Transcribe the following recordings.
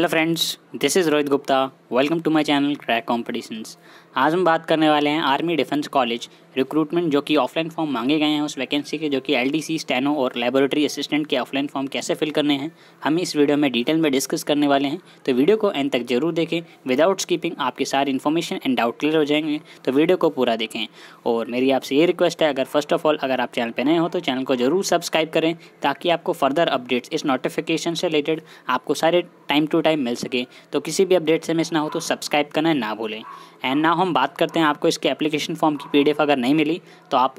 hello friends this is Rohit Gupta welcome to my channel crack competitions आज हम बात करने वाले हैं आर्मी डिफेंस कॉलेज रिक्रूटमेंट जो कि ऑफलाइन फॉर्म मांगे गए हैं उस वैकेंसी के जो कि एलडीसी स्टेनो और लेबोरेटरी असिस्टेंट के ऑफलाइन फॉर्म कैसे फिल करने हैं हम इस वीडियो में डिटेल में डिस्कस करने वाले हैं तो वीडियो को एंड तक जरूर देखें विदाउट स्कीपिंग आपके सारे इन्फॉर्मेशन एंड डाउट क्लियर हो जाएंगे तो वीडियो को पूरा देखें और मेरी आपसे ये रिक्वेस्ट है अगर फर्स्ट ऑफ ऑल अगर आप चैनल पर नए हो तो चैनल को जरूर सब्सक्राइब करें ताकि आपको फर्दर अपडेट्स इस नोटिफिकेशन से रिलेटेड आपको सारे टाइम टू टाइम टाइम मिल सके तो किसी भी अपडेट से मिस ना हो तो सब्सक्राइब करना ना भूलें एंड ना हम बात करते हैं आपको इसके एप्लीकेशन फॉर्म की पीडीएफ अगर नहीं मिली तो आप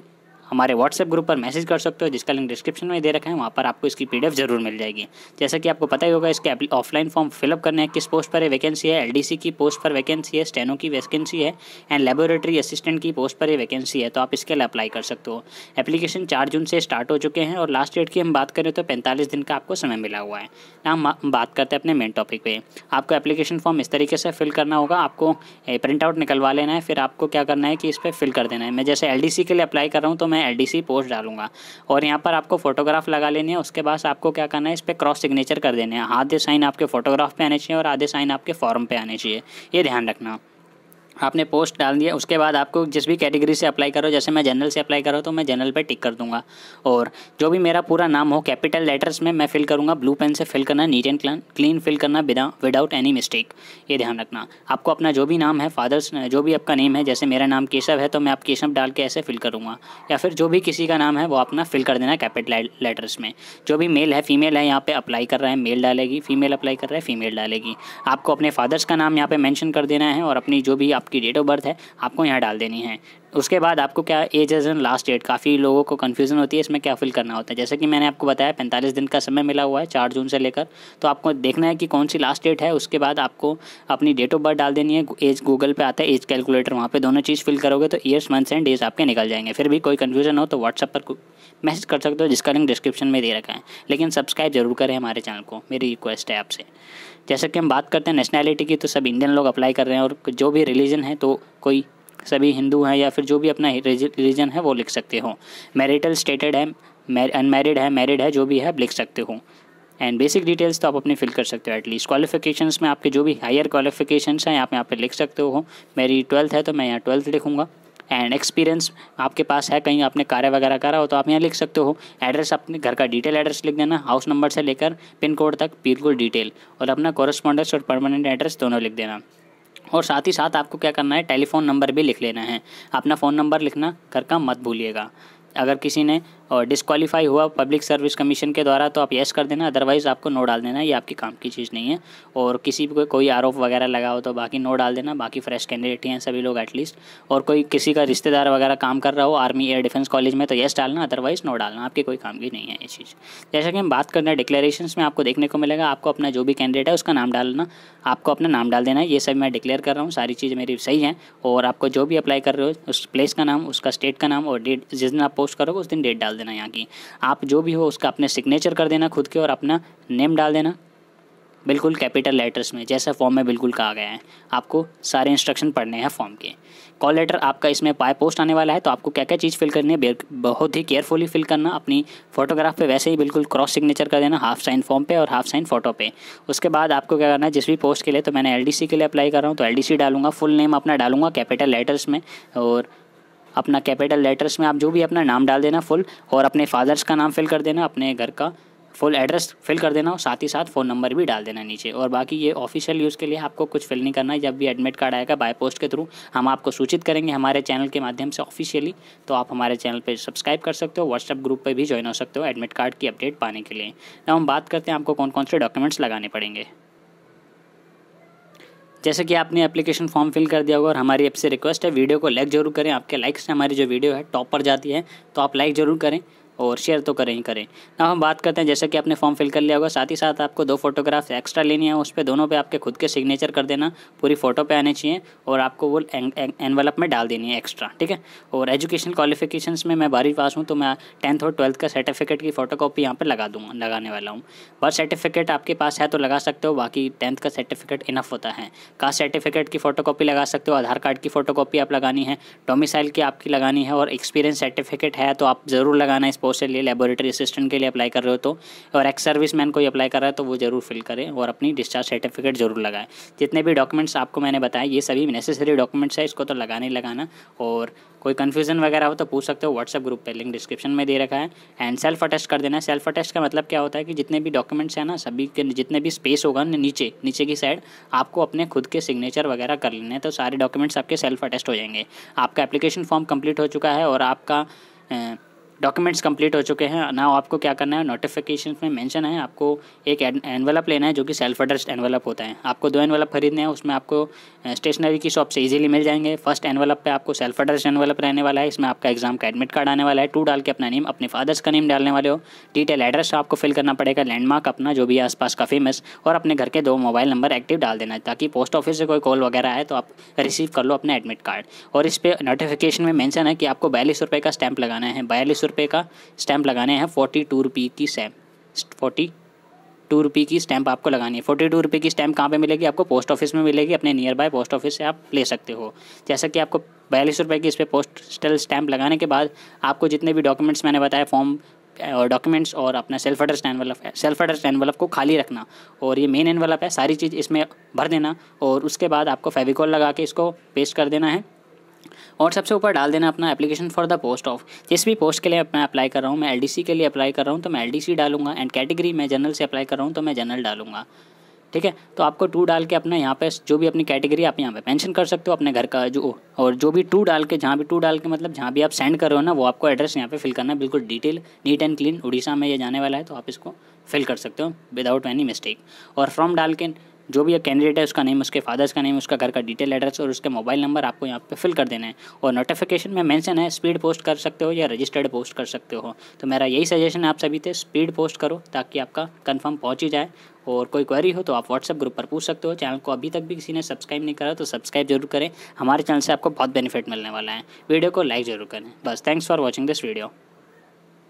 हमारे व्हाट्सएप ग्रुप पर मैसेज कर सकते हो जिसका लिंक डिस्क्रिप्शन में दे रखा है वहाँ पर आपको इसकी पी जरूर मिल जाएगी जैसा कि आपको पता ही होगा इसके ऑफलाइन फॉर्म फिलअप करने है किस पोस्ट पर वैकेंसी है एल की पोस्ट पर वैकेंसी है स्टेनो की वैकेंसी है एंड लेबोरेटरी असिस्टेंट की पोस्ट पर ये वैकेंसी है तो आप इसके लिए अप्लाई कर सकते हो एप्लीकेशन चार जून से स्टार्ट हो चुके हैं और लास्ट डेट की हम बात करें तो पैंतालीस दिन का आपको समय मिला हुआ है ना हम बात करते हैं अपने मेन टॉपिक पर आपको एप्लीकेशन फॉर्म इस तरीके से फिल करना होगा आपको प्रिंट आउट निकलवा लेना है फिर आपको क्या करना है कि इस पर फिल कर देना है मैं जैसे एल के लिए अप्लाई कर रहा हूँ तो मैं मैं एडीसी पोस्ट डालूंगा और यहाँ पर आपको फोटोग्राफ लगा लेनी है उसके बाद आपको क्या करना है इस पर क्रॉस सिग्नेचर कर देने हैं आधे साइन आपके फोटोग्राफ पे आने चाहिए और आधे साइन आपके फॉर्म पे आने चाहिए ये ध्यान रखना आपने पोस्ट डाल दिया उसके बाद आपको जिस भी कैटेगरी से अप्लाई करो जैसे मैं जनरल से अप्लाई करो तो मैं जनरल पे टिक कर दूंगा और जो भी मेरा पूरा नाम हो कैपिटल लेटर्स में मैं फिल करूँगा ब्लू पेन से फिल करना नीट एंड क्लीन फिल करना बिना विदाउट एनी मिस्टेक ये ध्यान रखना आपको अपना जो भी नाम है फादर्स जो भी आपका नेम है जैसे मेरा नाम केशव है तो मैं आप केशव डाल के ऐसे फिल करूँगा या फिर जो भी किसी का नाम है वो अपना फिल कर देना कैपिटल लेटर्स में जो भी मेल है फीमेल है यहाँ पर अप्लाई कर रहा है मेल डालेगी फीमेल अप्लाई कर रहा है फीमेल डालेगी आपको अपने फादर्स का नाम यहाँ पर मैंशन कर देना है और अपनी जो भी आप आपकी डेट ऑफ बर्थ है आपको यहाँ डाल देनी है उसके बाद आपको क्या age age and last date काफ़ी लोगों को कन्फ्यूजन होती है इसमें क्या फिल करना होता है जैसे कि मैंने आपको बताया पैंतालीस दिन का समय मिला हुआ है चार जून से लेकर तो आपको देखना है कि कौन सी लास्ट डेट है उसके बाद आपको अपनी डेट ऑफ बर्थ डाल देनी है एज गूगल पर आता है एज कैलकुलेटर वहाँ पर दोनों चीज़ फिल करोगे तो ईयर्स मंथ्स एंड डेज आपके निकल जाएंगे फिर भी कोई कन्फ्यूजन हो तो व्हाट्सअप पर मैसेज कर सकते हो जिसका लिंक डिस्क्रिप्शन में दे रखा है लेकिन सब्सक्राइब जरूर करें हमारे चैनल को मेरी रिक्वेस्ट है आपसे जैसे कि हम बात करते हैं नेशनैलिटी की तो सब इंडियन लोग अप्लाई कर रहे हैं और जो भी रिलीजन है तो कोई सभी हिंदू हैं या फिर जो भी अपना रिलीजन है वो लिख सकते हो मैरिटल स्टेटेड है अनमेरिड है मैरिड है जो भी है आप लिख सकते हो एंड बेसिक डिटेल्स तो आप अपने फिल कर सकते हो एटलीस्ट क्वालिफिकेशंस में आपके जो भी हायर क्वालिफिकेशंस हैं आप यहाँ पे लिख सकते हो मेरी ट्वेल्थ है तो मैं यहाँ ट्वेल्थ लिखूँगा एंड एक्सपीरियंस आपके पास है कहीं आपने कार्य वगैरह करा हो तो आप यहाँ लिख सकते हो एड्रेस अपने घर का डिटेल एड्रेस लिख देना हाउस नंबर से लेकर पिन कोड तक बिल्कुल डिटेल और अपना कॉरेस्पॉन्डेंस और परमानेंट एड्रेस दोनों लिख देना और साथ ही साथ आपको क्या करना है टेलीफोन नंबर भी लिख लेना है अपना फ़ोन नंबर लिखना कर का मत भूलिएगा अगर किसी ने और डिसक्वालीफाई हुआ पब्लिक सर्विस कमीशन के द्वारा तो आप येस कर देना अदरवाइज़ आपको नो डाल देना ये आपके काम की चीज़ नहीं है और किसी को कोई आरोप वगैरह लगा हो तो बाकी नो डाल देना बाकी फ्रेश कैंडिडेट हैं सभी लोग एटलीस्ट और कोई किसी का रिश्तेदार वगैरह काम कर रहा हो आर्मी एयर डिफेंस कॉलेज में तो येस डालना अदरवाइज़ नो डालना आपकी कोई काम की नहीं है ये चीज़ जैसा कि हम बात करना डिक्लेरेशन में आपको देखने को मिलेगा आपको अपना जो भी कैंडिडेट है उसका नाम डालना आपको अपना नाम डाल देना है ये सब मैं डिक्लेयर कर रहा हूँ सारी चीज़ मेरी सही है और आपको जो भी अप्लाई कर रहे हो उस प्लेस का नाम उसका स्टेट का नाम और डेट जिस दिन आप पोस्ट करोगे उस दिन डेट डाल देना यहाँ की आप जो भी हो उसका अपने सिग्नेचर कर देना खुद के और अपना नेम डाल देना बिल्कुल कैपिटल लेटर्स में जैसा फॉर्म में बिल्कुल कहा गया है आपको सारे इंस्ट्रक्शन पढ़ने हैं फॉर्म के कॉल लेटर आपका इसमें पाए पोस्ट आने वाला है तो आपको क्या क्या चीज़ फिल करनी है बहुत ही केयरफुली फिल करना अपनी फोटोग्राफ पे वैसे ही बिल्कुल क्रॉस सिग्नेचर कर देना हाफ साइन फॉर्म पे और हाफ साइन फोटो पे उसके बाद आपको क्या करना है जिस भी पोस्ट के लिए तो मैंने एल के लिए अप्लाई कर रहा हूँ तो एल डालूंगा फुल नेम अपना डालूंगा कैपिटल लेटर्स में और अपना कैपिटल लेटर्स में आप जो भी अपना नाम डाल देना फुल और अपने फादर्स का नाम फिल कर देना अपने घर का फुल एड्रेस फिल कर देना और साथ ही साथ फ़ोन नंबर भी डाल देना नीचे और बाकी ये ऑफिशियल यूज़ के लिए आपको कुछ फिल नहीं करना है जब भी एडमिट कार्ड आएगा बाय पोस्ट के थ्रू हम आपको सूचित करेंगे हमारे चैनल के माध्यम से ऑफिशियली तो आप हमारे चैनल पर सब्सक्राइब कर सकते हो व्हाट्सअप ग्रुप पर भी ज्वाइन हो सकते हो एडमिट कार्ड की अपडेट पाने के लिए अब हम बात करते हैं आपको कौन कौन से डॉक्यूमेंट्स लगाने पड़ेंगे जैसे कि आपने एप्लीकेशन फॉर्म फिल कर दिया होगा और हमारी ऐप से रिक्वेस्ट है वीडियो को लाइक ज़रूर करें आपके लाइक से हमारी जो वीडियो है टॉप पर जाती है तो आप लाइक ज़रूर करें और शेयर तो करें ही करें ना हम बात करते हैं जैसे कि आपने फॉर्म फिल कर लिया होगा साथ ही साथ आपको दो फोटोग्राफ एक्स्ट्रा लेनी है उस पर दोनों पे आपके खुद के सिग्नेचर कर देना पूरी फ़ोटो पे आने चाहिए और आपको वो एनवलप में डाल देनी है एक्स्ट्रा ठीक है और एजुकेशन क्वालिफिकेशन में मैं बारहवीं पास हूँ तो मैं टेंथ और ट्वेल्थ का सर्टिफिकेट की फ़ोटो कॉपी यहाँ पर लगा दूँगा लगाने वाला हूँ बर्थ सर्टिफिकेट आपके पास है तो लगा सकते हो बाकी टेंथ का सर्टिफिकेट इनफ होता है कास्ट सर्टिफिकेट की फ़ोटो लगा सकते हो आधार कार्ड की फ़ोटो आप लगानी है डोमिसाइल की आपकी लगानी है और एक्सपीरियंस सर्टिफिकेट है तो आप ज़रूर लगाना इस पोस्ट है लिए लेबोरेटरी असिस्टेंट के लिए अप्लाई कर रहे हो तो और एक्स सर्विस मैन कोई अप्लाई कर रहा है तो वो जरूर फिल करें और अपनी डिस्चार्ज सर्टिफिकेट जरूर लगाएं जितने भी डॉक्यूमेंट्स आपको मैंने बताए ये सभी नेसेसरी डॉक्यूमेंट्स है इसको तो लगाने लगाना और कोई कन्फ्यूजन वगैरह हो तो पूछ सकते हो व्हाट्सअप ग्रुप पर लिंक डिस्क्रिप्शन में दे रखा है एंड सेल्फ अटेस्ट कर देना सेल्फ अटेस्ट का मतलब क्या होता है कि जितने भी डॉक्यूमेंट्स हैं ना सभी के जितने भी स्पेस होगा नीचे नीचे की साइड आपको अपने खुद के सिग्नेचर वगैरह कर लेने हैं तो सारे डॉक्यूमेंट्स आपके सेल्फ अटेस्ट हो जाएंगे आपका एप्लीकेशन फॉर्म कंप्लीट हो चुका है और आपका डॉक्यूमेंट्स कंप्लीट हो चुके हैं ना आपको क्या करना है नोटिफिकेशन में मेंशन है आपको एक एनवलप लेना है जो कि सेल्फ एड्रेस्ड एनवेलप होता है आपको दो एनवलप खरीदने हैं उसमें आपको स्टेशनरी की शॉप से इजीली मिल जाएंगे फर्स्ट एनवलप पे आपको सेल्फ एड्रेस्ड एनवेलप रहने वाला है इसमें आपका एग्जाम का एडमिट कार्ड आने वाला है टू डाल के अपना नेम अपने फादर्स का नेम डालने वाले हो डिटेल एड्रेस आपको फिल करना पड़ेगा लैंडमार्क अपना जो भी आसपास का फेमस और अपने घर के दो मोबाइल नंबर एक्टिव डाल देना है ताकि पोस्ट ऑफिस से कोई कॉल वगैरह आए तो आप रिसीव कर लो अपना एडमिट कार्ड और इस पर नोटिफिकेशन में मैंशन है कि आपको बयालीस रुपये का स्टैंप लगाना है बयालीस रुपये का स्टैंप लगाने हैं फोर्टी टू रुपये की स्टैम्प फोर्टी टू रुपये की स्टैंप आपको लगानी है फोर्टी टू रुपये की स्टैंप कहाँ पे मिलेगी आपको पोस्ट ऑफिस में मिलेगी अपने नियर बाय पोस्ट ऑफिस से आप ले सकते हो जैसा कि आपको बयालीस रुपये की इस पर पोस्टल स्टैंप लगाने के बाद आपको जितने भी डॉक्यूमेंट्स मैंने बताया फॉर्म और डॉक्यूमेंट्स और अपना सेल्फ एड्रेस एनवलप है सेल्फ एड्रेस एनवलप को खाली रखना और ये मेन एनवलप है सारी चीज़ इसमें भर देना और उसके बाद आपको फेविकॉल लगा के इसको पेस्ट कर देना है और सबसे ऊपर डाल देना अपना application for the post of जिस भी पोस्ट के लिए मैं अप्लाई कर रहा हूँ मैं एल के लिए अप्लाई कर रहा हूँ तो मैं एल डालूंगा एंड कैटेगरी मैं जनरल से अप्लाई कर रहा हूँ तो मैं जनरल डालूंगा ठीक है तो आपको टू डाल के अपना यहाँ पे जो भी अपनी कैटेगरी आप यहाँ पे मेंशन कर सकते हो अपने घर का जो और जो भी टू डाल के जहाँ भी टू डाल के मतलब जहाँ भी आप सेंड कर रहे हो ना वो आपको एड्रेस यहाँ पे फिल करना है बिल्कुल detail neat and clean Orissa में ये जाने वाला है तो आप इसको फिल कर सकते हो विदाउट एनी मिस्टेक और फ्रॉम डाल के जो भी कैंडिडेट है उसका नेम उसके फादर्स का नेम उसका घर का डिटेल एड्रेस और उसके मोबाइल नंबर आपको यहाँ पे फिल कर देना है और नोटिफिकेशन में मेंशन है स्पीड पोस्ट कर सकते हो या रजिस्टर्ड पोस्ट कर सकते हो तो मेरा यही सजेशन है आप सभी थे स्पीड पोस्ट करो ताकि आपका कन्फर्म पहुँच ही जाए और कोई क्वेरी हो तो आप व्हाट्सएप ग्रुप पर पूछ सकते हो चैनल को अभी तक भी किसी ने सब्सक्राइब नहीं करा तो सब्सक्राइब जरूर करें हमारे चैनल से आपको बहुत बेनिफिट मिलने वाला है वीडियो को लाइक जरूर करें बस thanks for watching this video